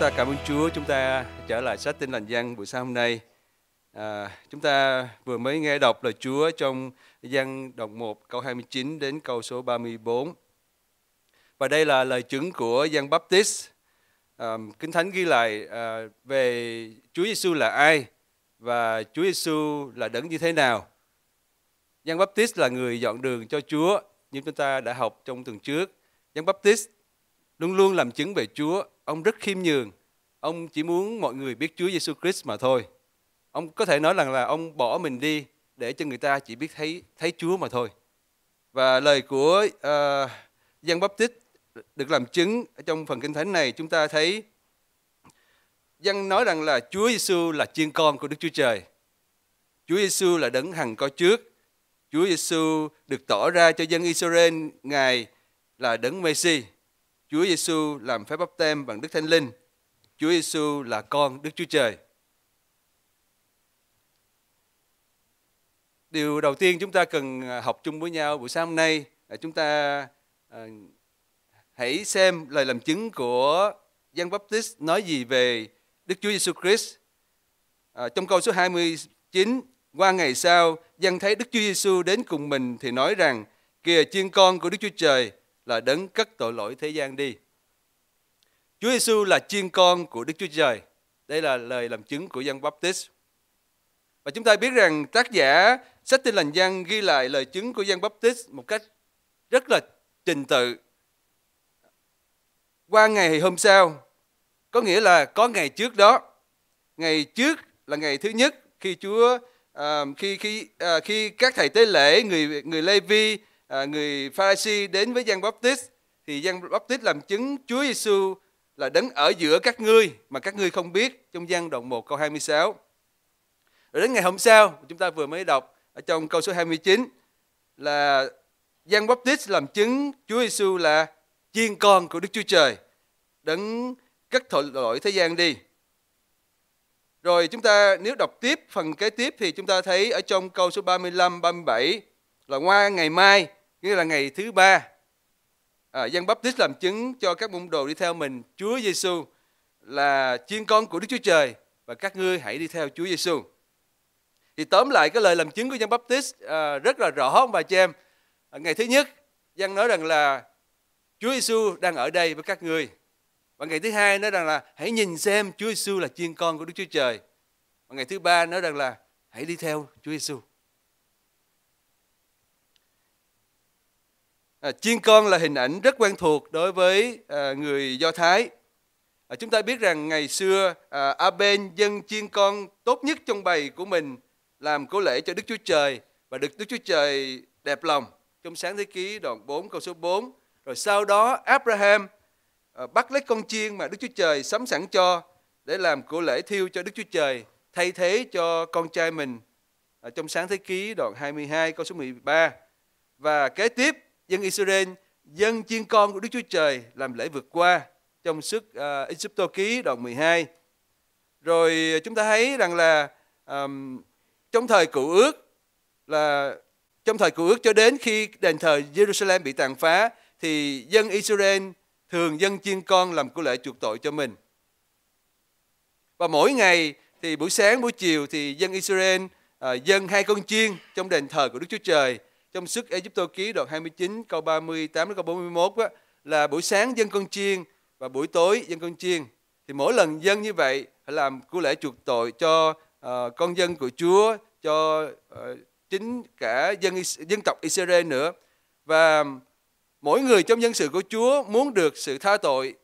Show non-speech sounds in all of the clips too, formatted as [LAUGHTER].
ta cảm ơn Chúa chúng ta trở lại sách tin lành gian buổi sáng hôm nay. À, chúng ta vừa mới nghe đọc lời Chúa trong Giăng đoạn 1 câu 29 đến câu số 34. Và đây là lời chứng của Giăng Baptist. À, Kinh Thánh ghi lại à, về Chúa Giêsu là ai và Chúa Giêsu là đấng như thế nào. Gian Baptist là người dọn đường cho Chúa, như chúng ta đã học trong tuần trước. Gian Baptist luôn luôn làm chứng về Chúa ông rất khiêm nhường. Ông chỉ muốn mọi người biết Chúa Giêsu Christ mà thôi. Ông có thể nói rằng là ông bỏ mình đi để cho người ta chỉ biết thấy thấy Chúa mà thôi. Và lời của uh, Giăng Baptist được làm chứng trong phần kinh thánh này chúng ta thấy Giăng nói rằng là Chúa Giêsu là chiên con của Đức Chúa Trời. Chúa Giêsu là đấng hằng có trước. Chúa Giêsu được tỏ ra cho dân Israel ngài là đấng Messi, Chúa Giêsu làm phép bắp tem bằng Đức Thánh Linh. Chúa Giêsu là con Đức Chúa Trời. Điều đầu tiên chúng ta cần à, học chung với nhau buổi sáng hôm nay là chúng ta à, hãy xem lời làm chứng của Giăng Baptist nói gì về Đức Chúa Giêsu Christ. À, trong câu số 29, qua ngày sau, Giăng thấy Đức Chúa Giêsu đến cùng mình thì nói rằng: "Kìa chiên con của Đức Chúa Trời, là đấng cất tội lỗi thế gian đi. Chúa Giêsu là chiên con của Đức Chúa Trời. Đây là lời làm chứng của Giăng Baptist. Và chúng ta biết rằng tác giả sách Tin lành Giăng ghi lại lời chứng của Giăng Baptist một cách rất là trình tự. Qua ngày hôm sau, có nghĩa là có ngày trước đó. Ngày trước là ngày thứ nhất khi Chúa à, khi khi à, khi các thầy tế lễ người người Lê Vi À, người Pharisee đến với Giăng Baptist thì Giăng Baptist làm chứng Chúa Giêsu là đứng ở giữa các ngươi mà các ngươi không biết trong Giăng đoạn 1 câu 26. Rồi đến ngày hôm sau chúng ta vừa mới đọc ở trong câu số 29 là Giăng Baptist làm chứng Chúa Giêsu là chiên con của Đức Chúa Trời đấng cất tội lỗi thế gian đi. Rồi chúng ta nếu đọc tiếp phần kế tiếp thì chúng ta thấy ở trong câu số 35 37 là qua ngày mai nghĩa là ngày thứ ba à, Giăng Baptist làm chứng cho các môn đồ đi theo mình Chúa Giêsu là chiên con của Đức Chúa Trời và các ngươi hãy đi theo Chúa Giêsu. Thì tóm lại cái lời làm chứng của Giăng Baptist à, rất là rõ không bà chị em. À, ngày thứ nhất Giăng nói rằng là Chúa Giêsu đang ở đây với các ngươi. Và ngày thứ hai nói rằng là hãy nhìn xem Chúa Giêsu là chiên con của Đức Chúa Trời. Và ngày thứ ba nói rằng là hãy đi theo Chúa Giêsu. À, chiên con là hình ảnh rất quen thuộc đối với à, người Do Thái. À, chúng ta biết rằng ngày xưa à, Aben dân chiên con tốt nhất trong bầy của mình làm cố lễ cho Đức Chúa Trời và được Đức Chúa Trời đẹp lòng trong sáng thế ký đoạn 4 câu số 4. Rồi sau đó Abraham à, bắt lấy con chiên mà Đức Chúa Trời sắm sẵn cho để làm của lễ thiêu cho Đức Chúa Trời thay thế cho con trai mình ở à, trong sáng thế ký đoạn 22 câu số 13. Và kế tiếp dân Israel, dân chiên con của Đức Chúa Trời làm lễ vượt qua trong sức uh, ờ, Egypto ký đoạn 12. Rồi ờ, chúng ta thấy rằng là um, trong thời cựu ước là trong thời cựu ước cho đến khi đền thờ Jerusalem bị tàn phá thì dân Israel thường dân chiên con làm của lễ chuộc tội cho mình. Và mỗi ngày thì buổi sáng buổi chiều thì dân Israel uh, dân hai con chiên trong đền thờ của Đức Chúa Trời trong sức Egypto ký đoạn 29 câu 38 đến câu 41 đó, là buổi sáng dân con chiên và buổi tối dân con chiên. Thì mỗi lần dân như vậy phải làm của lễ chuộc tội cho uh, con dân của Chúa, cho uh, chính cả dân dân tộc Israel nữa. Và mỗi người trong dân sự của Chúa muốn được sự tha tội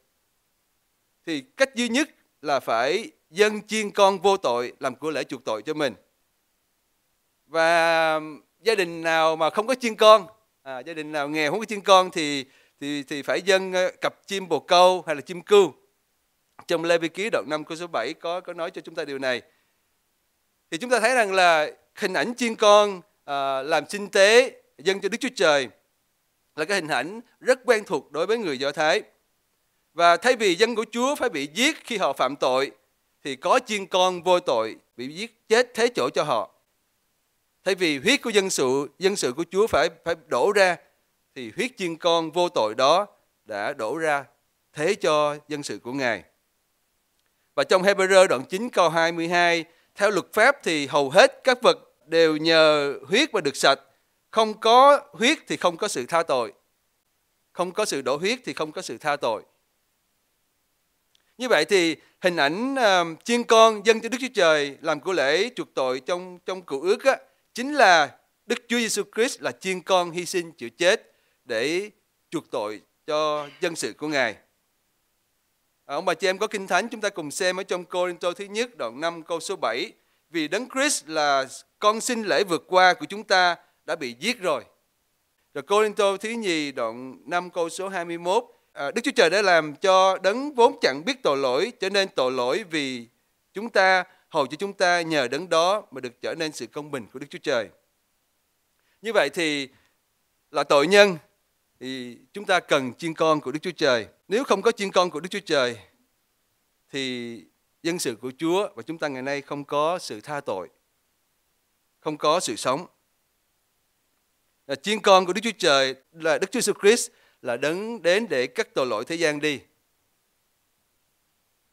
thì cách duy nhất là phải dân chiên con vô tội làm của lễ chuộc tội cho mình. Và gia đình nào mà không có chiên con à, gia đình nào nghèo không có chiên con thì thì thì phải dâng ờ, cặp chim bồ câu hay là chim cưu trong Lê Vi Ký đoạn 5 câu số 7 có có nói cho chúng ta điều này thì chúng ta thấy rằng là hình ảnh chiên con à, làm sinh tế dâng cho Đức Chúa Trời là cái hình ảnh rất quen thuộc đối với người Do Thái và thay vì dân của Chúa phải bị giết khi họ phạm tội thì có chiên con vô tội bị giết chết thế chỗ cho họ Thay vì huyết của dân sự, dân sự của Chúa phải phải đổ ra thì huyết chiên con vô tội đó đã đổ ra thế cho dân sự của Ngài. Và trong Hebrew đoạn 9 câu 22, theo luật pháp thì hầu hết các vật đều nhờ huyết mà được sạch. Không có huyết thì không có sự tha tội. Không có sự đổ huyết thì không có sự tha tội. Như vậy thì hình ảnh uh, chiên con dân cho Đức Chúa Trời làm của lễ chuộc tội trong trong cựu ước á, chính là Đức Chúa Giêsu Christ là chiên con hy sinh chịu chết để chuộc tội cho dân sự của Ngài. À, ông bà chị em có kinh thánh chúng ta cùng xem ở trong Corinto thứ nhất đoạn 5 câu số 7 vì Đấng Christ là con sinh lễ vượt qua của chúng ta đã bị giết rồi. Rồi Corinto thứ nhì đoạn 5 câu số 21 à, Đức Chúa Trời đã làm cho đấng vốn chẳng biết tội lỗi trở nên tội lỗi vì chúng ta hầu cho chúng ta nhờ đấng đó mà được trở nên sự công bình của Đức Chúa Trời. Như vậy thì là tội nhân thì chúng ta cần chiên con của Đức Chúa Trời. Nếu không có chiên con của Đức Chúa Trời thì dân sự của Chúa và chúng ta ngày nay không có sự tha tội, không có sự sống. chiên con của Đức Chúa Trời là Đức Chúa Jesus Christ là đấng đến để cắt tội lỗi thế gian đi.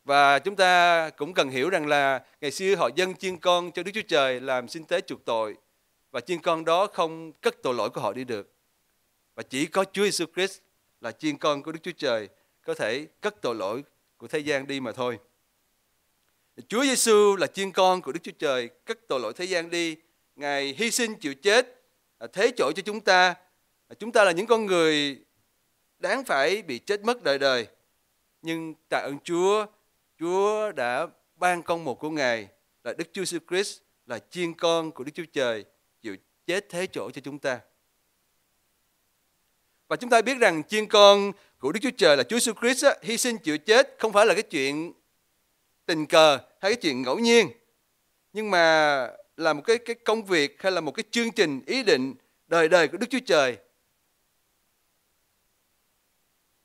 Và chúng ta cũng cần hiểu rằng là ngày xưa họ dâng chiên con cho Đức Chúa Trời làm sinh tế chuộc tội và chiên con đó không cất tội lỗi của họ đi được. Và chỉ có Chúa Giêsu Christ là chiên con của Đức Chúa Trời có thể cất tội lỗi của thế gian đi mà thôi. Chúa Giêsu là chiên con của Đức Chúa Trời cất tội lỗi thế gian đi. Ngài hy sinh chịu chết, à, thế chỗ cho chúng ta. À, chúng ta là những con người đáng phải bị chết mất đời đời. Nhưng tạ ơn Chúa, Chúa đã ban con một của Ngài là Đức Chúa Jesus Christ là chiên con của Đức Chúa Trời chịu chết thế chỗ cho chúng ta. Và chúng ta biết rằng chiên con của Đức Chúa Trời là Chúa Jesus Christ hy sinh chịu chết không phải là cái chuyện tình cờ hay cái chuyện ngẫu nhiên nhưng mà là một cái cái công việc hay là một cái chương trình ý định đời đời của Đức Chúa Trời.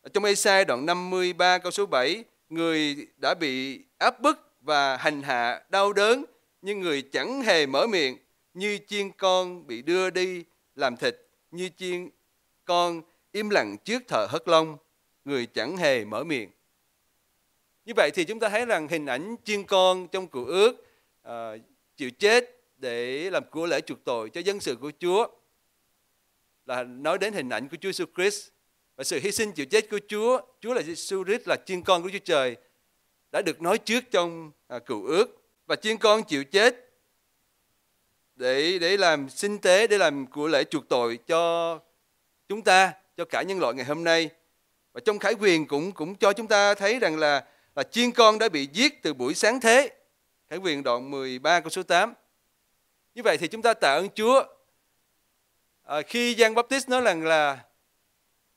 Ở trong Ê-sai đoạn 53 câu số 7 người đã bị áp bức và hành hạ đau đớn nhưng người chẳng hề mở miệng như chiên con bị đưa đi làm thịt như chiên con im lặng trước thờ hất long người chẳng hề mở miệng như vậy thì chúng ta thấy rằng hình ảnh chiên con trong cựu ước à, chịu chết để làm của lễ chuộc tội cho dân sự của Chúa là nói đến hình ảnh của Chúa Jesus Christ và sự hy sinh chịu chết của Chúa, Chúa là Jesus Christ là chiên con của Chúa Trời đã được nói trước trong à, cựu ước và chiên con chịu chết để để làm sinh tế để làm của lễ chuộc tội cho chúng ta cho cả nhân loại ngày hôm nay và trong khải quyền cũng cũng cho chúng ta thấy rằng là là chiên con đã bị giết từ buổi sáng thế khải quyền đoạn 13 câu số 8 như vậy thì chúng ta tạ ơn Chúa à, khi Giang Baptist nói rằng là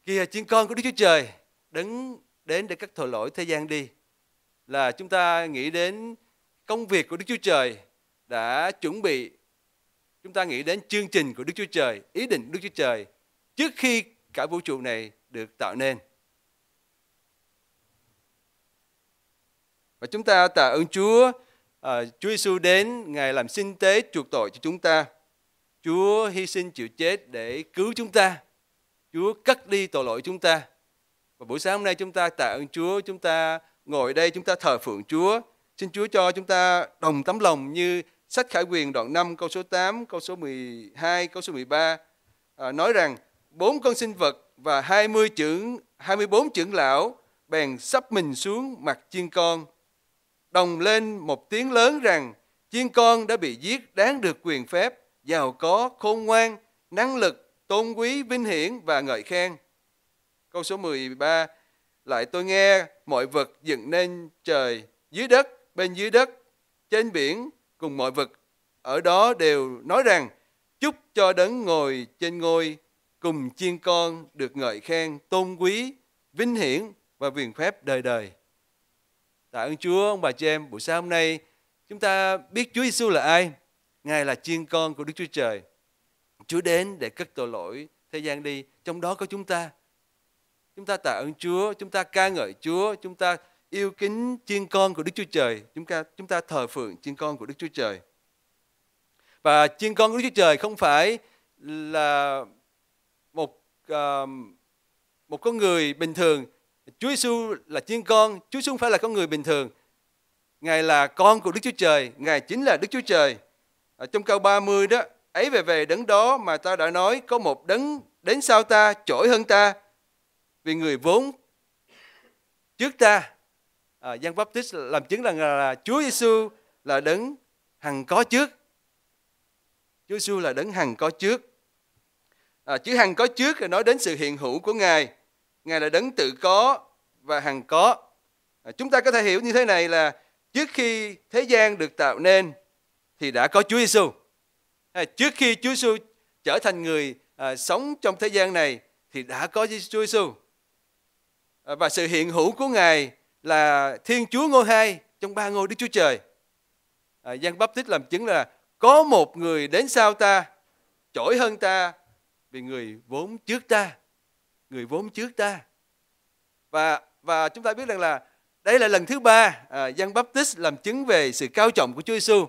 Kìa chiên con của Đức Chúa Trời đứng đến để các tội lỗi thế gian đi. Là chúng ta nghĩ đến công việc của Đức Chúa Trời đã chuẩn bị. Chúng ta nghĩ đến chương trình của Đức Chúa Trời, ý định của Đức Chúa Trời trước khi cả vũ trụ này được tạo nên. Và chúng ta tạ ơn Chúa, à, Chúa Giêsu đến, Ngài làm sinh tế chuộc tội cho chúng ta. Chúa hy sinh chịu chết để cứu chúng ta. Chúa cất đi tội lỗi chúng ta. Và buổi sáng hôm nay chúng ta tạ ơn Chúa, chúng ta ngồi đây chúng ta thờ phượng Chúa. Xin Chúa cho chúng ta đồng tấm lòng như sách Khải Quyền đoạn 5 câu số 8, câu số 12, câu số 13 à, nói rằng bốn con sinh vật và 20 trưởng 24 trưởng lão bèn sắp mình xuống mặt chiên con đồng lên một tiếng lớn rằng chiên con đã bị giết đáng được quyền phép giàu có khôn ngoan năng lực tôn quý, vinh hiển và ngợi khen. Câu số 13, lại tôi nghe mọi vật dựng nên trời, dưới đất, bên dưới đất, trên biển cùng mọi vật ở đó đều nói rằng chúc cho đấng ngồi trên ngôi cùng chiên con được ngợi khen tôn quý vinh hiển và quyền phép đời đời tạ ơn Chúa ông bà chị em buổi sáng hôm nay chúng ta biết Chúa Giêsu là ai Ngài là chiên con của Đức Chúa Trời Chúa đến để cất tội lỗi thế gian đi. Trong đó có chúng ta. Chúng ta tạ ơn Chúa, chúng ta ca ngợi Chúa, chúng ta yêu kính chiên con của Đức Chúa Trời. Chúng ta, chúng ta thờ phượng chiên con của Đức Chúa Trời. Và chiên con của Đức Chúa Trời không phải là một uh, một con người bình thường. Chúa Giêsu là chiên con, Chúa Giêsu không phải là con người bình thường. Ngài là con của Đức Chúa Trời, Ngài chính là Đức Chúa Trời. Ở trong câu 30 đó, ấy về về đấng đó mà ta đã nói có một đấng đến sau ta trỗi hơn ta vì người vốn trước ta à, Giăng Baptist làm chứng rằng là, là Chúa Giêsu là đấng hằng có trước Chúa Giêsu là đấng hằng có trước à, chữ hằng có trước là nói đến sự hiện hữu của Ngài Ngài là đấng tự có và hằng có à, chúng ta có thể hiểu như thế này là trước khi thế gian được tạo nên thì đã có Chúa Giêsu À, trước khi Chúa Giêsu trở thành người à, sống trong thế gian này thì đã có Chúa Giêsu à, và sự hiện hữu của Ngài là Thiên Chúa Ngôi Hai trong ba ngôi Đức Chúa Trời. À, Giăng Báp Tích làm chứng là có một người đến sau ta trỗi hơn ta vì người vốn trước ta, người vốn trước ta. Và và chúng ta biết rằng là đây là lần thứ ba à, Giăng Báp Tích làm chứng về sự cao trọng của Chúa Giêsu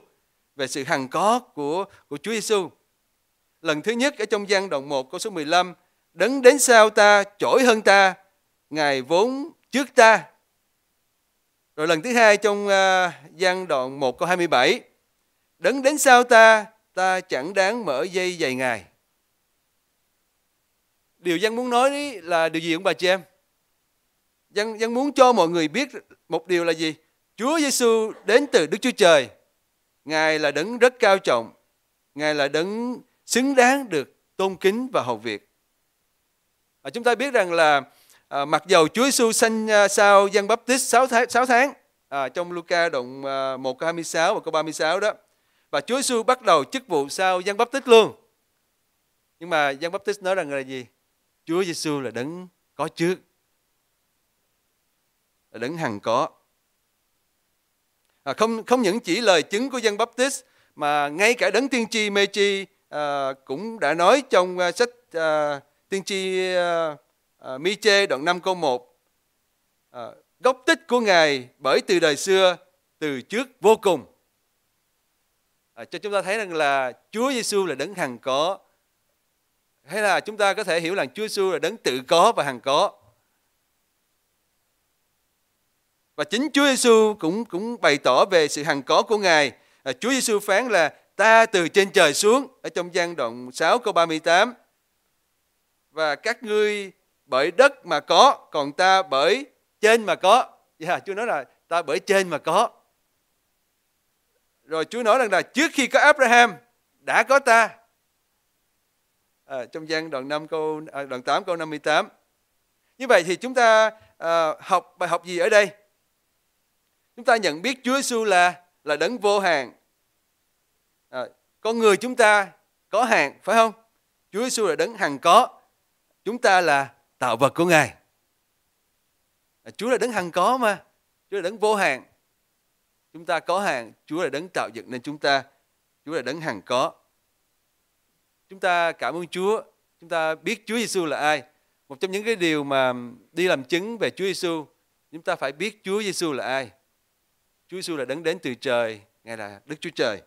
về sự hằng có của của Chúa Giêsu. Lần thứ nhất ở trong gian đoạn 1 câu số 15, đấng đến sau ta trỗi hơn ta, ngài vốn trước ta. Rồi lần thứ hai trong uh, ờ, gian đoạn 1 câu 27, đấng đến sau ta, ta chẳng đáng mở dây giày ngài. Điều dân muốn nói là điều gì không bà chị em? Dân, dân muốn cho mọi người biết một điều là gì? Chúa Giêsu đến từ Đức Chúa Trời Ngài là đấng rất cao trọng, Ngài là đấng xứng đáng được tôn kính và hầu việc. Và chúng ta biết rằng là à, mặc dầu Chúa Giêsu sanh à, sau Giăng Baptist 6 tháng 6 tháng à, trong Luca đoạn à, 1 câu 26 và câu 36 đó. Và Chúa Giêsu bắt đầu chức vụ sau Giăng Baptist luôn. Nhưng mà Giăng Baptist nói rằng là gì? Chúa Giêsu là đấng có trước. Là đấng hằng có. À, không không những chỉ lời chứng của dân Baptist mà ngay cả đấng tiên tri Mechi à, cũng đã nói trong à, sách à, tiên tri à, à, Miche đoạn 5 câu 1. À, gốc tích của Ngài bởi từ đời xưa, từ trước vô cùng. À, cho chúng ta thấy rằng là Chúa Giêsu là đấng hằng có. Hay là chúng ta có thể hiểu là Chúa Giêsu là đấng tự có và hằng có. Và chính Chúa Giêsu cũng cũng bày tỏ về sự hằng có của Ngài. À, Chúa Giêsu phán là ta từ trên trời xuống ở trong gian đoạn 6 câu 38. Và các ngươi bởi đất mà có, còn ta bởi trên mà có. Yeah, Chúa nói là ta bởi trên mà có. Rồi Chúa nói rằng là trước khi có Abraham đã có ta. À, trong gian đoạn 5 câu à, đoạn 8 câu 58. Như vậy thì chúng ta à, học bài học gì ở đây? Chúng ta nhận biết Chúa Giêsu là là đấng vô hạn. À, con người chúng ta có hạn, phải không? Chúa Giêsu là đấng hằng có. Chúng ta là tạo vật của Ngài. À, Chúa là đấng hằng có mà. Chúa là đấng vô hạn. Chúng ta có hạn, Chúa là đấng tạo dựng nên chúng ta. Chúa là đấng hằng có. Chúng ta cảm ơn Chúa, chúng ta biết Chúa Giêsu là ai. Một trong những cái điều mà đi làm chứng về Chúa Giêsu, chúng ta phải biết Chúa Giêsu là ai. Chúa Giêsu là đấng đến từ trời, Ngài là Đức Chúa Trời.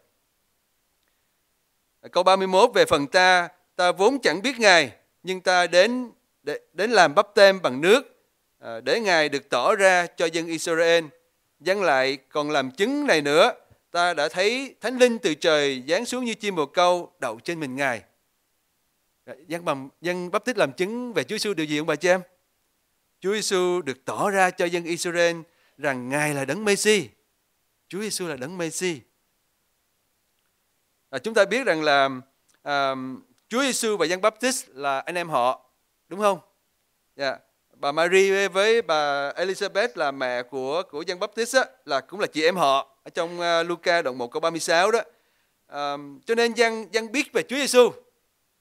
Câu 31 về phần ta, ta vốn chẳng biết Ngài, nhưng ta đến để, đến làm bắp tem bằng nước à, để Ngài được tỏ ra cho dân Israel. Dân lại còn làm chứng này nữa, ta đã thấy Thánh Linh từ trời giáng xuống như chim bồ câu đậu trên mình Ngài. Dân, bằng, dân bắp tích làm chứng về Chúa Giêsu điều gì ông bà chị em? Chúa Giêsu được tỏ ra cho dân Israel rằng Ngài là đấng Messi, Chúa Giêsu là đấng Messi. À, chúng ta biết rằng là à, Chúa Giêsu và Giăng Baptist là anh em họ, đúng không? Yeah. Dạ. Bà Mary với bà Elizabeth là mẹ của của Giăng Baptist á, là cũng là chị em họ ở trong uh, Luca đoạn 1 câu 36 đó. À, cho nên Giăng Giăng biết về Chúa Giêsu.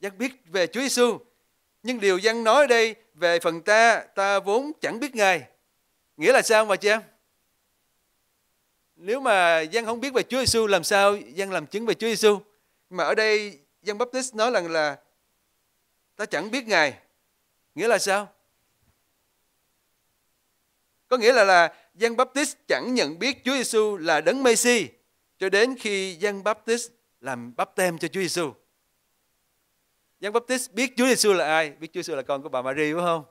Giăng biết về Chúa Giêsu. Nhưng điều Giăng nói đây về phần ta, ta vốn chẳng biết Ngài. Nghĩa là sao mà chị em? nếu mà Giăng không biết về Chúa Giêsu làm sao Giăng làm chứng về Chúa Giêsu mà ở đây Giăng Baptist nói rằng là ta chẳng biết ngài nghĩa là sao có nghĩa là là Giăng Baptist chẳng nhận biết Chúa Giêsu là đấng Messi cho đến khi Giăng Baptist làm bắp tem cho Chúa Giêsu. Giăng Baptist biết Chúa Giêsu là ai? Biết Chúa Giêsu là con của bà Maria đúng không?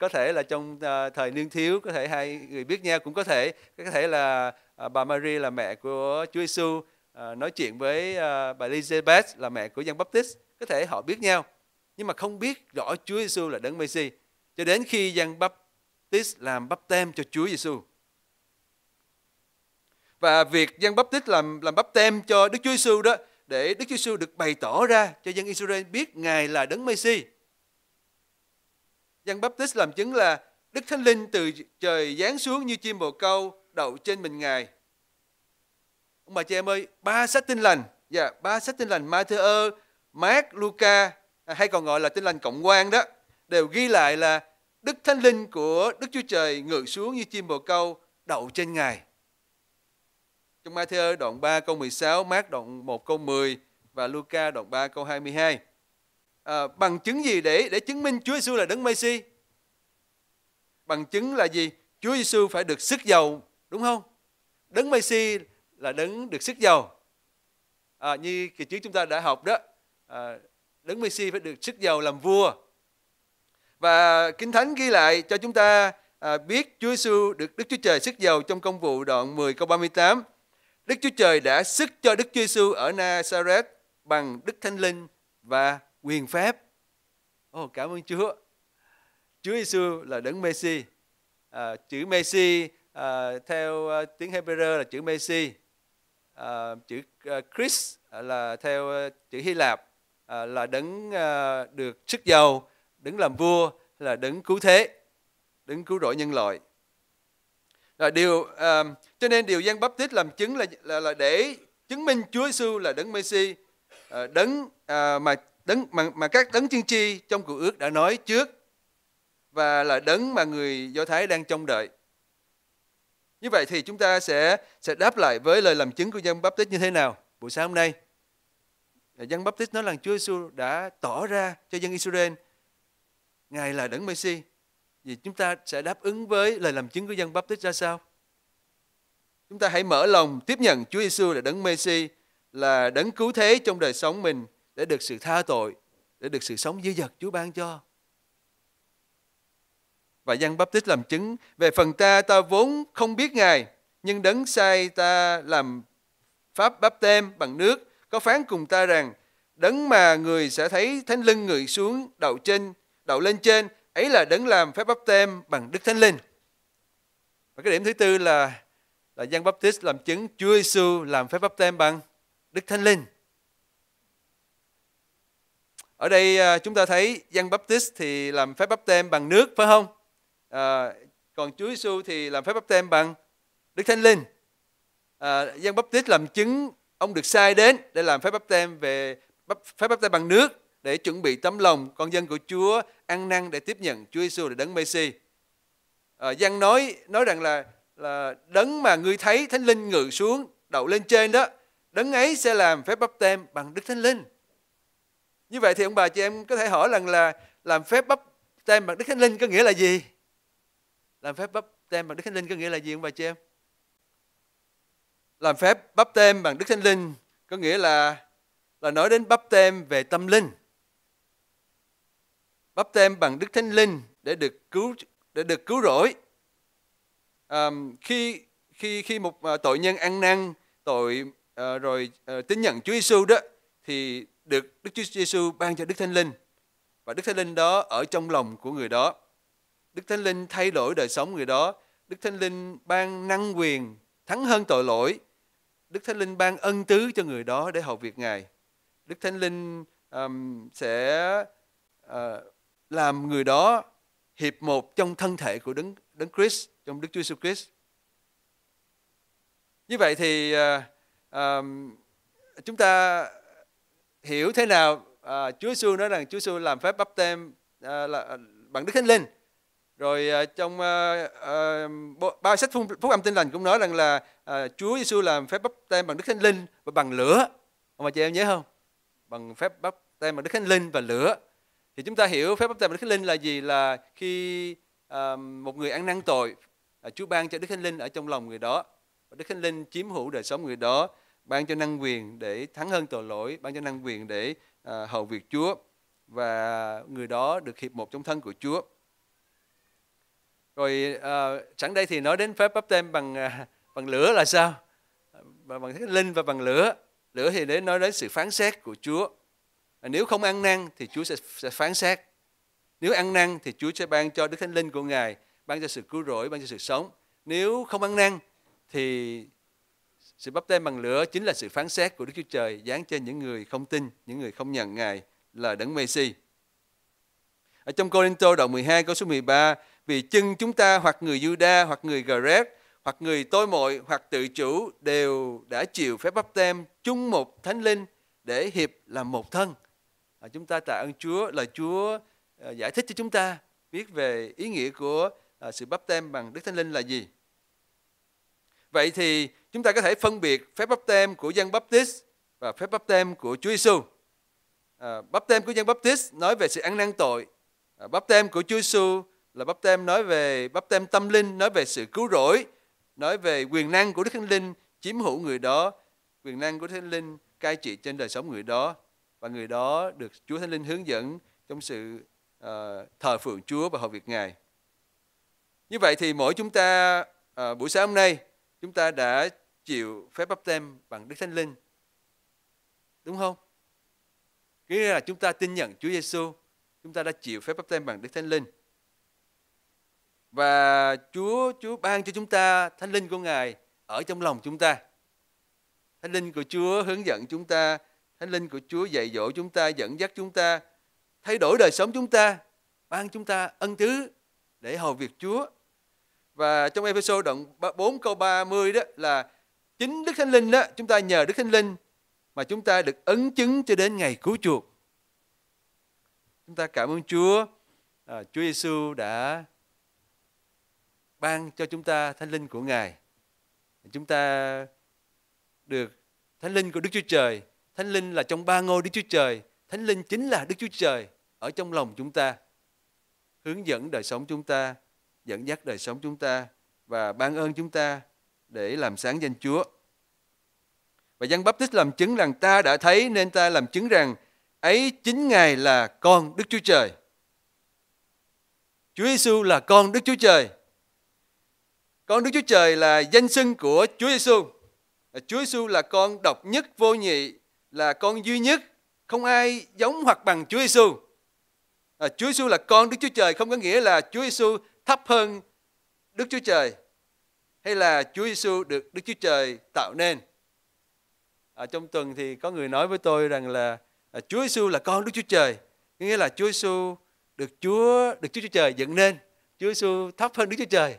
có thể là trong uh, thời niên thiếu có thể hai người biết nhau cũng có thể có thể là uh, bà Mary là mẹ của Chúa Giêsu uh, ờ, nói chuyện với uh, bà Elizabeth là mẹ của Giăng Baptist có thể họ biết nhau nhưng mà không biết rõ Chúa Giêsu là đấng Messi cho đến khi Giăng Baptist làm bắp tem cho Chúa Giêsu và việc Giăng Baptist làm làm bắp tem cho Đức Chúa Giêsu đó để Đức Chúa Giêsu được bày tỏ ra cho dân Israel biết Ngài là đấng Messi Giăng Báp Tích làm chứng là Đức Thánh Linh từ trời giáng xuống như chim bồ câu đậu trên mình Ngài. Ông bà chị em ơi, ba sách tin lành, dạ, yeah, ba sách tin lành Matthew, Mark, Luca à, hay còn gọi là tin lành cộng quan đó, đều ghi lại là Đức Thánh Linh của Đức Chúa Trời ngự xuống như chim bồ câu đậu trên Ngài. Trong Matthew đoạn 3 câu 16, Mark đoạn 1 câu 10 và Luca đoạn 3 câu 22 à, bằng chứng gì để để chứng minh Chúa Giêsu là đấng Messi? Bằng chứng là gì? Chúa Giêsu phải được sức giàu, đúng không? Đấng Messi là đấng được sức giàu. À, như kỳ trước chúng ta đã học đó, à, đấng Messi phải được sức giàu làm vua. Và Kinh Thánh ghi lại cho chúng ta à, biết Chúa Giêsu được Đức Chúa Trời sức giàu trong công vụ đoạn 10 câu 38. Đức Chúa Trời đã sức cho Đức Chúa Giêsu ở Nazareth bằng Đức Thánh Linh và quyền phép. Ồ, oh, cảm ơn Chúa. Chúa Giêsu là đấng Messi. À, chữ Messi à, theo à, tiếng Hebrew là chữ Messi. À, chữ à, Chris à, là theo à, chữ Hy Lạp à, là đấng à, được sức giàu, đấng làm vua, là đấng cứu thế, đấng cứu rỗi nhân loại. Là điều à, cho nên điều Giăng bắp Tít làm chứng là, là là để chứng minh Chúa Giêsu là đấng Messi, à, đấng à, mà đấng mà, mà các đấng tiên tri trong cựu ước đã nói trước và là đấng mà người Do Thái đang trông đợi. Như vậy thì chúng ta sẽ sẽ đáp lại với lời làm chứng của dân Baptist như thế nào buổi sáng hôm nay. Dân Baptist nói rằng Chúa Giêsu đã tỏ ra cho dân Israel Ngài là đấng Messi. Vì chúng ta sẽ đáp ứng với lời làm chứng của dân Baptist ra sao? Chúng ta hãy mở lòng tiếp nhận Chúa Giêsu là đấng Messi, là đấng cứu thế trong đời sống mình để được sự tha tội, để được sự sống dư dật Chúa ban cho. Và Giăng Báp Tích làm chứng, về phần ta ta vốn không biết Ngài, nhưng đấng sai ta làm pháp báp tem bằng nước có phán cùng ta rằng đấng mà người sẽ thấy thánh linh người xuống đậu trên đậu lên trên ấy là đấng làm phép báp tem bằng đức thánh linh và cái điểm thứ tư là là Giăng Baptist làm chứng Chúa Giêsu làm phép báp tem bằng Đức Thánh Linh. Ở đây à, chúng ta thấy Giăng Baptist thì làm phép bắp tem bằng nước, phải không? À, còn Chúa Giêsu thì làm phép bắp tem bằng Đức Thánh Linh. À, Giăng Baptist làm chứng ông được sai đến để làm phép bắp tem về phép bắp tem bằng nước để chuẩn bị tấm lòng con dân của Chúa ăn năn để tiếp nhận Chúa Giêsu để đấng Messi. À, Giăng nói nói rằng là là đấng mà ngươi thấy Thánh Linh ngự xuống đậu lên trên đó, đấng ấy sẽ làm phép bắp tem bằng Đức Thánh Linh. Như vậy thì ông bà chị em có thể hỏi rằng là làm phép bắp tem bằng Đức Thánh Linh có nghĩa là gì? Làm phép bắp tem bằng Đức Thánh Linh có nghĩa là gì ông bà chị em? Làm phép bắp tem bằng Đức Thánh Linh có nghĩa là là nói đến bắp tem về tâm linh. Bắp tem bằng Đức Thánh Linh để được cứu để được cứu rỗi. À, khi khi khi một ờ, tội nhân ăn năn tội ờ, rồi à, ờ, tin nhận Chúa Giêsu đó thì được Đức Chúa Giêsu ban cho Đức Thánh Linh và Đức Thánh Linh đó ở trong lòng của người đó. Đức Thánh Linh thay đổi đời sống người đó. Đức Thánh Linh ban năng quyền thắng hơn tội lỗi. Đức Thánh Linh ban ân tứ cho người đó để hầu việc Ngài. Đức Thánh Linh um, sẽ uh, làm người đó hiệp một trong thân thể của Đấng Đấng Christ trong Đức Chúa Jesus Christ. Như vậy thì uh, um, chúng ta hiểu thế nào à, Chúa Giêsu nói rằng Chúa Giêsu làm phép bắp tem à, là, à, bằng Đức Thánh Linh. Rồi à, trong à, à, ba sách phúc, phúc âm tin lành cũng nói rằng là à, Chúa Giêsu làm phép bắp tem bằng Đức Thánh Linh và bằng lửa. Ông bà chị em nhớ không? Bằng phép bắp tem bằng Đức Thánh Linh và lửa. Thì chúng ta hiểu phép bắp tem bằng Đức Thánh Linh là gì là khi à, một người ăn năn tội, à, Chúa ban cho Đức Thánh Linh ở trong lòng người đó. Và Đức Thánh Linh chiếm hữu đời sống người đó ban cho năng quyền để thắng hơn tội lỗi, ban cho năng quyền để à, hầu việc Chúa và người đó được hiệp một trong thân của Chúa. Rồi à, sẵn đây thì nói đến phép bắp tem bằng à, bằng lửa là sao? bằng thánh linh và bằng lửa. Lửa thì để nói đến sự phán xét của Chúa. nếu không ăn năn thì Chúa sẽ, sẽ phán xét. Nếu ăn năn thì Chúa sẽ ban cho Đức Thánh Linh của Ngài, ban cho sự cứu rỗi, ban cho sự sống. Nếu không ăn năn thì sự bắp tay bằng lửa chính là sự phán xét của Đức Chúa Trời dán trên những người không tin, những người không nhận Ngài là Đấng Messi. Ở trong Corinto đoạn 12 câu số 13, vì chân chúng ta hoặc người Juda hoặc người Gret hoặc người tối mội hoặc tự chủ đều đã chịu phép bắp tem chung một thánh linh để hiệp làm một thân. À, chúng ta tạ ơn Chúa lời Chúa ờ, giải thích cho chúng ta biết về ý nghĩa của ờ, sự bắp tem bằng Đức Thánh Linh là gì. Vậy thì chúng ta có thể phân biệt phép bắp tem của dân Baptist và phép bắp tem của Chúa Giêsu. À, bắp tem của dân Baptist nói về sự ăn năn tội. À, bắp tem của Chúa Giêsu là bắp tem nói về bắp tem tâm linh, nói về sự cứu rỗi, nói về quyền năng của Đức Thánh Linh chiếm hữu người đó, quyền năng của Đức Thánh Linh cai trị trên đời sống người đó và người đó được Chúa Thánh Linh hướng dẫn trong sự uh, thờ phượng Chúa và hầu việc Ngài. Như vậy thì mỗi chúng ta uh, buổi sáng hôm nay chúng ta đã chịu phép bắp tem bằng Đức Thánh Linh. Đúng không? Nghĩa là chúng ta tin nhận Chúa Giêsu, chúng ta đã chịu phép bắp tem bằng Đức Thánh Linh. Và Chúa Chúa ban cho chúng ta Thánh Linh của Ngài ở trong lòng chúng ta. Thánh Linh của Chúa hướng dẫn chúng ta, Thánh Linh của Chúa dạy dỗ chúng ta, dẫn dắt chúng ta, thay đổi đời sống chúng ta, ban chúng ta ân tứ để hầu việc Chúa và trong Ephesos đoạn 4 câu 30 đó là chính Đức Thánh Linh đó, chúng ta nhờ Đức Thánh Linh mà chúng ta được ấn chứng cho đến ngày cứu chuộc. Chúng ta cảm ơn Chúa, à, Chúa Giêsu đã ban cho chúng ta Thánh Linh của Ngài. Chúng ta được Thánh Linh của Đức Chúa Trời. Thánh Linh là trong ba ngôi Đức Chúa Trời. Thánh Linh chính là Đức Chúa Trời ở trong lòng chúng ta, hướng dẫn đời sống chúng ta dẫn dắt đời sống chúng ta và ban ơn chúng ta để làm sáng danh Chúa. Và Giăng Báp Tích làm chứng rằng ta đã thấy nên ta làm chứng rằng ấy chính Ngài là con Đức Chúa Trời. Chúa Giêsu là con Đức Chúa Trời. Con Đức Chúa Trời là danh xưng của Chúa Giêsu. Chúa Giêsu là con độc nhất vô nhị, là con duy nhất, không ai giống hoặc bằng Chúa Giêsu. À, Chúa Giêsu là con Đức Chúa Trời không có nghĩa là Chúa Giêsu thấp hơn Đức Chúa Trời hay là Chúa Giêsu được Đức Chúa Trời tạo nên. Ở à, trong tuần thì có người nói với tôi rằng là à, Chúa Giêsu là con Đức Chúa Trời, nghĩa là Chúa Giêsu được Chúa được Chúa Chúa Trời dựng nên, Chúa Giêsu thấp hơn Đức Chúa Trời.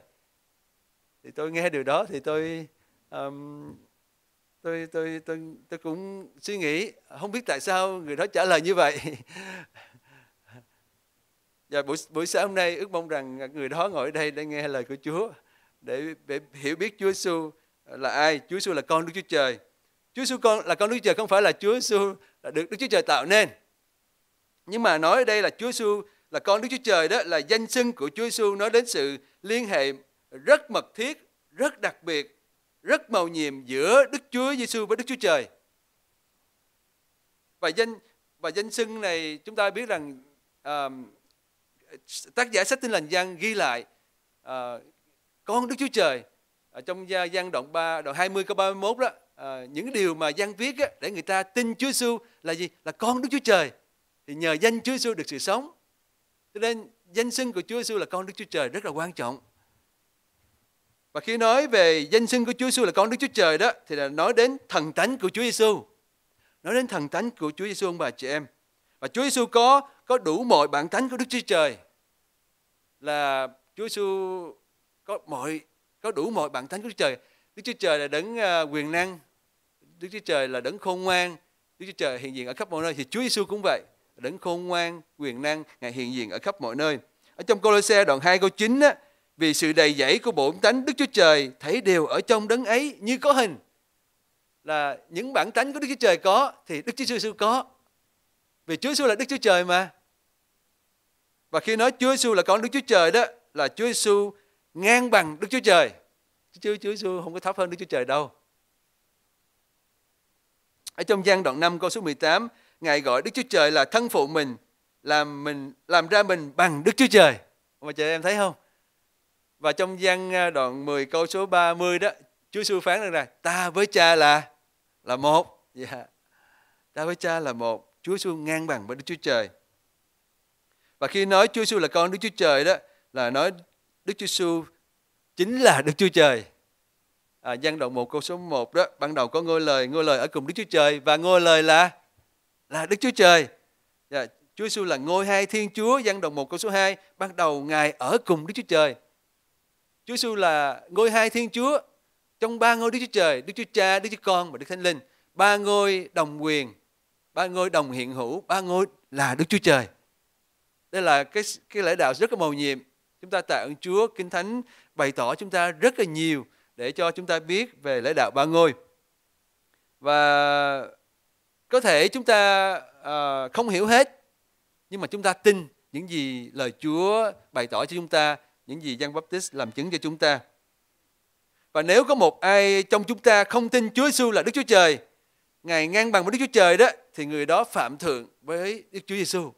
Thì tôi nghe điều đó thì tôi um, tôi, tôi tôi tôi tôi cũng suy nghĩ không biết tại sao người đó trả lời như vậy [LAUGHS] Và dạ, buổi buổi sáng hôm nay ước mong rằng người đó ngồi ở đây để nghe lời của Chúa để, để hiểu biết Chúa Giêsu là ai. Chúa Giêsu là con Đức Chúa Trời. Chúa Giêsu con là con Đức Chúa Trời không phải là Chúa Giêsu là được Đức Chúa Trời tạo nên. Nhưng mà nói ở đây là Chúa Giêsu là con Đức Chúa Trời đó là danh xưng của Chúa Giêsu nói đến sự liên hệ rất mật thiết, rất đặc biệt, rất màu nhiệm giữa Đức Chúa Giêsu với Đức Chúa Trời. Và danh và danh xưng này chúng ta biết rằng um, Ờ, tác giả sách tin lành Giăng ghi lại à, con Đức Chúa Trời ở ờ, trong gia gian đoạn 3 đoạn 20 câu 31 đó à, những điều mà gian viết á, để người ta tin Chúa Giêsu là gì là con Đức Chúa Trời thì nhờ danh Chúa Giêsu được sự sống cho nên danh xưng của Chúa Giêsu là con Đức Chúa Trời rất là quan trọng và khi nói về danh xưng của Chúa Giêsu là con Đức Chúa Trời đó thì là nói đến thần tánh của Chúa Giêsu nói đến thần tánh của Chúa Giêsu ông bà chị em và Chúa Giêsu có có đủ mọi bản tánh của Đức Chúa Trời là Chúa Giêsu có mọi có đủ mọi bản tánh của Đức Chúa Trời. Đức Chúa Trời là đấng à, quyền năng, Đức Chúa Trời là đấng khôn ngoan, Đức Chúa Trời hiện diện ở khắp mọi nơi thì Chúa Giêsu cũng vậy, đấng khôn ngoan, quyền năng, Ngài hiện diện ở khắp mọi nơi. Ở trong Côlôse đoạn 2 câu 9 á, vì sự đầy dẫy của bổn tánh Đức Chúa Trời thấy đều ở trong đấng ấy như có hình. Là những bản tánh của Đức Chúa Trời có thì Đức Chúa Giêsu có. Vì Chúa Giêsu là Đức Chúa Trời mà. Và khi nói Chúa Giêsu là con Đức Chúa Trời đó là Chúa Giêsu ngang bằng Đức Chúa Trời. chúa Chúa Giêsu không có thấp hơn Đức Chúa Trời đâu. Ở trong gian đoạn 5 câu số 18, Ngài gọi Đức Chúa Trời là thân phụ mình, làm mình làm ra mình bằng Đức Chúa Trời. Mà trời em thấy không? Và trong gian à, đoạn 10 câu số 30 đó, Chúa Giêsu phán rằng là ta với cha là là một. Yeah. Dạ. Ta với cha là một. Chúa Giêsu ngang bằng với Đức Chúa Trời. Và khi nói Chúa Giêsu là con Đức Chúa Trời đó là nói Đức Chúa Giêsu chính là Đức Chúa Trời. À, gian đoạn 1 câu số 1 đó ban đầu có ngôi lời ngôi lời ở cùng Đức Chúa Trời và ngôi lời là là Đức Chúa Trời. Yeah, Chúa Giêsu là ngôi hai Thiên Chúa gian đoạn 1 câu số 2 ban đầu ngài ở cùng Đức Chúa Trời. Chúa Giêsu là ngôi hai Thiên Chúa trong ba ngôi Đức Chúa Trời, Đức Chúa Cha, Đức Chúa Con và Đức Thánh Linh, ba ngôi đồng quyền, ba ngôi đồng hiện hữu, ba ngôi là Đức Chúa Trời. Đây là cái cái lễ đạo rất là màu nhiệm. Chúng ta tạ ơn Chúa, Kinh Thánh bày tỏ chúng ta rất là nhiều để cho chúng ta biết về lễ đạo ba ngôi. Và có thể chúng ta à, không hiểu hết, nhưng mà chúng ta tin những gì lời Chúa bày tỏ cho chúng ta, những gì Giăng Baptist làm chứng cho chúng ta. Và nếu có một ai trong chúng ta không tin Chúa Giêsu là Đức Chúa Trời, Ngài ngang bằng với Đức Chúa Trời đó, thì người đó phạm thượng với Đức Chúa Giêsu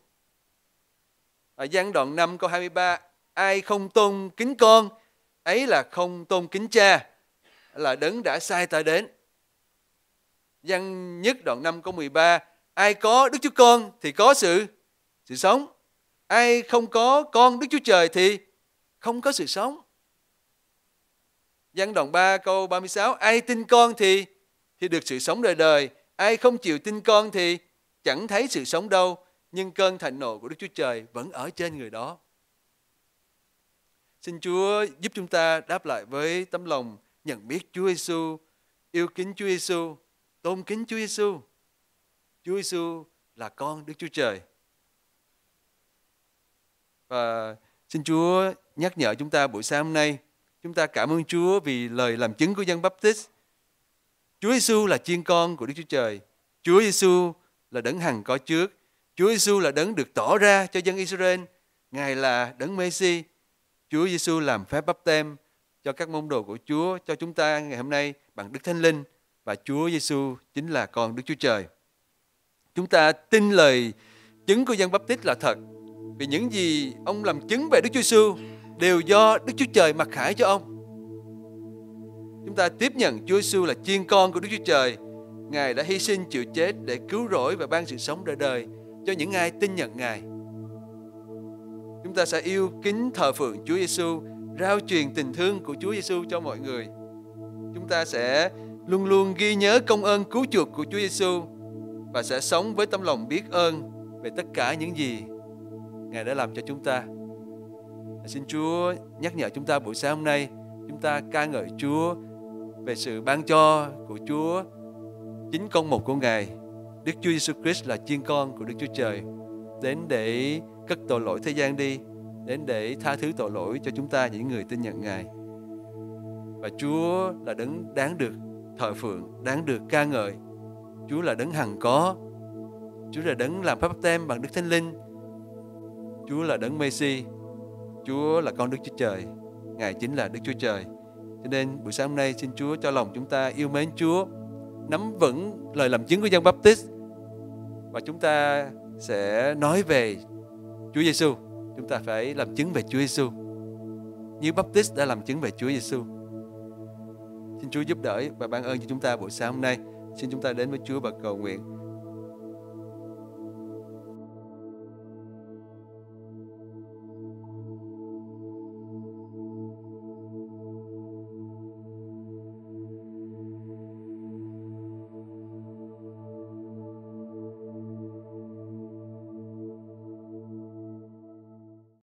ở gian đoạn 5 câu 23 ai không tôn kính con ấy là không tôn kính cha là đấng đã sai ta đến gian nhất đoạn 5 câu 13 ai có Đức Chúa Con thì có sự sự sống ai không có con Đức Chúa Trời thì không có sự sống gian đoạn 3 câu 36 ai tin con thì thì được sự sống đời đời ai không chịu tin con thì chẳng thấy sự sống đâu nhưng cơn thịnh nộ của Đức Chúa Trời vẫn ở trên người đó. Xin Chúa giúp chúng ta đáp lại với tấm lòng nhận biết Chúa Giêsu, yêu kính Chúa Giêsu, tôn kính Chúa Giêsu. Chúa Giêsu là con Đức Chúa Trời. Và xin Chúa nhắc nhở chúng ta buổi sáng hôm nay, chúng ta cảm ơn Chúa vì lời làm chứng của dân Baptist. Chúa Giêsu là chiên con của Đức Chúa Trời. Chúa Giêsu là đấng hằng có trước Chúa Giêsu là đấng được tỏ ra cho dân Israel, Ngài là đấng Messi. Chúa Giêsu làm phép bắp tem cho các môn đồ của Chúa cho chúng ta ngày hôm nay bằng Đức Thánh Linh và Chúa Giêsu chính là con Đức Chúa Trời. Chúng ta tin lời chứng của dân báp tít là thật vì những gì ông làm chứng về Đức Chúa Giêsu đều do Đức Chúa Trời mặc khải cho ông. Chúng ta tiếp nhận Chúa Giêsu là chiên con của Đức Chúa Trời. Ngài đã hy sinh chịu chết để cứu rỗi và ban sự sống đời đời cho những ai tin nhận Ngài. Chúng ta sẽ yêu kính thờ phượng Chúa Giêsu, rao truyền tình thương của Chúa Giêsu cho mọi người. Chúng ta sẽ luôn luôn ghi nhớ công ơn cứu chuộc của Chúa Giêsu và sẽ sống với tấm lòng biết ơn về tất cả những gì Ngài đã làm cho chúng ta. Xin Chúa nhắc nhở chúng ta buổi sáng hôm nay, chúng ta ca ngợi Chúa về sự ban cho của Chúa, chính công một của Ngài Đức Chúa Giêsu Christ là chiên con của Đức Chúa Trời đến để cất tội lỗi thế gian đi, đến để tha thứ tội lỗi cho chúng ta những người tin nhận Ngài. Và Chúa là đấng đáng được thờ phượng, đáng được ca ngợi. Chúa là đấng hằng có. Chúa là đấng làm phép tem bằng Đức Thánh Linh. Chúa là đấng Messi. Chúa là con Đức Chúa Trời. Ngài chính là Đức Chúa Trời. Cho nên buổi sáng hôm nay xin Chúa cho lòng chúng ta yêu mến Chúa, nắm vững lời làm chứng của Giăng Baptist và chúng ta sẽ nói về Chúa Giêsu. Chúng ta phải làm chứng về Chúa Giêsu. Như Baptist đã làm chứng về Chúa Giêsu. Xin Chúa giúp đỡ và ban ơn cho chúng ta buổi sáng hôm nay. Xin chúng ta đến với Chúa và cầu nguyện.